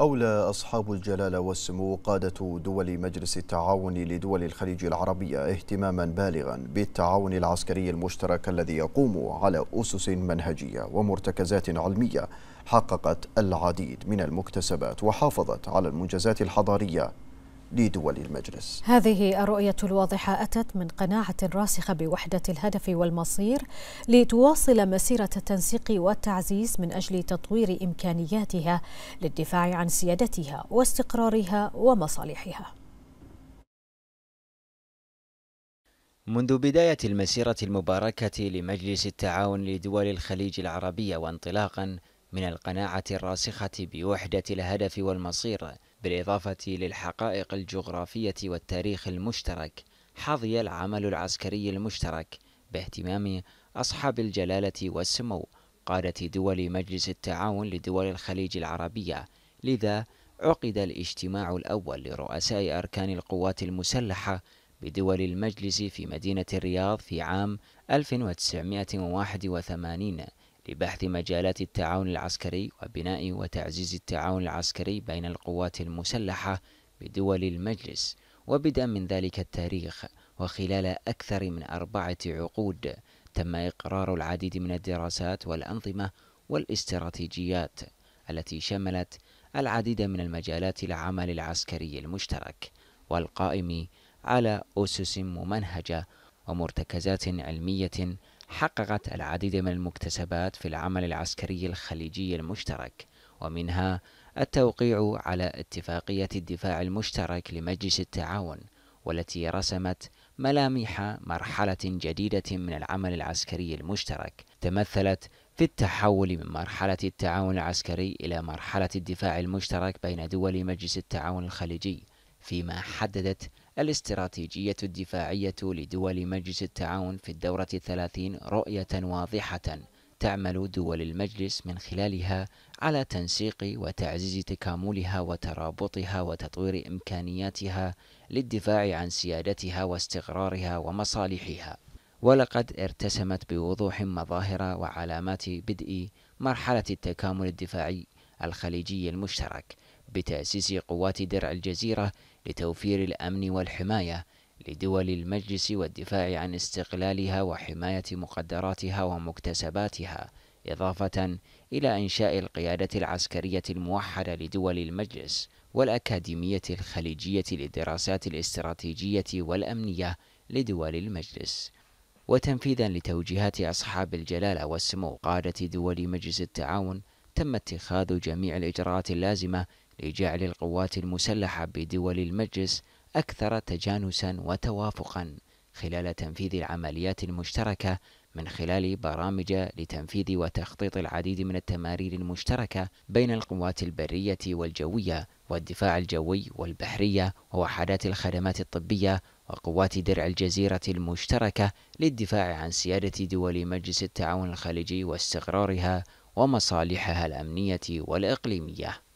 أولى أصحاب الجلالة والسمو قادة دول مجلس التعاون لدول الخليج العربية اهتماما بالغا بالتعاون العسكري المشترك الذي يقوم على أسس منهجية ومرتكزات علمية حققت العديد من المكتسبات وحافظت على المنجزات الحضارية لدول المجلس هذه الرؤية الواضحة أتت من قناعة راسخة بوحدة الهدف والمصير لتواصل مسيرة التنسيق والتعزيز من أجل تطوير إمكانياتها للدفاع عن سيادتها واستقرارها ومصالحها منذ بداية المسيرة المباركة لمجلس التعاون لدول الخليج العربية وانطلاقا من القناعة الراسخة بوحدة الهدف والمصير بالإضافة للحقائق الجغرافية والتاريخ المشترك حظي العمل العسكري المشترك باهتمام أصحاب الجلالة والسمو قادة دول مجلس التعاون لدول الخليج العربية لذا عقد الاجتماع الأول لرؤساء أركان القوات المسلحة بدول المجلس في مدينة الرياض في عام 1981 لبحث مجالات التعاون العسكري وبناء وتعزيز التعاون العسكري بين القوات المسلحة بدول المجلس وبدءا من ذلك التاريخ وخلال أكثر من أربعة عقود تم إقرار العديد من الدراسات والأنظمة والاستراتيجيات التي شملت العديد من المجالات العمل العسكري المشترك والقائم على أسس ممنهجة ومرتكزات علمية حققت العديد من المكتسبات في العمل العسكري الخليجي المشترك ومنها التوقيع على اتفاقية الدفاع المشترك لمجلس التعاون والتي رسمت ملامح مرحلة جديدة من العمل العسكري المشترك تمثلت في التحول من مرحلة التعاون العسكري إلى مرحلة الدفاع المشترك بين دول مجلس التعاون الخليجي فيما حددت الاستراتيجية الدفاعية لدول مجلس التعاون في الدورة الثلاثين رؤية واضحة تعمل دول المجلس من خلالها على تنسيق وتعزيز تكاملها وترابطها وتطوير إمكانياتها للدفاع عن سيادتها واستقرارها ومصالحها ولقد ارتسمت بوضوح مظاهر وعلامات بدء مرحلة التكامل الدفاعي الخليجي المشترك بتأسيس قوات درع الجزيرة لتوفير الأمن والحماية لدول المجلس والدفاع عن استقلالها وحماية مقدراتها ومكتسباتها إضافة إلى إنشاء القيادة العسكرية الموحدة لدول المجلس والأكاديمية الخليجية للدراسات الاستراتيجية والأمنية لدول المجلس وتنفيذا لتوجيهات أصحاب الجلالة وسمو قادة دول مجلس التعاون تم اتخاذ جميع الإجراءات اللازمة لجعل القوات المسلحة بدول المجلس أكثر تجانسا وتوافقا خلال تنفيذ العمليات المشتركة من خلال برامج لتنفيذ وتخطيط العديد من التمارين المشتركة بين القوات البرية والجوية والدفاع الجوي والبحرية ووحدات الخدمات الطبية وقوات درع الجزيرة المشتركة للدفاع عن سيادة دول مجلس التعاون الخليجي واستقرارها ومصالحها الأمنية والإقليمية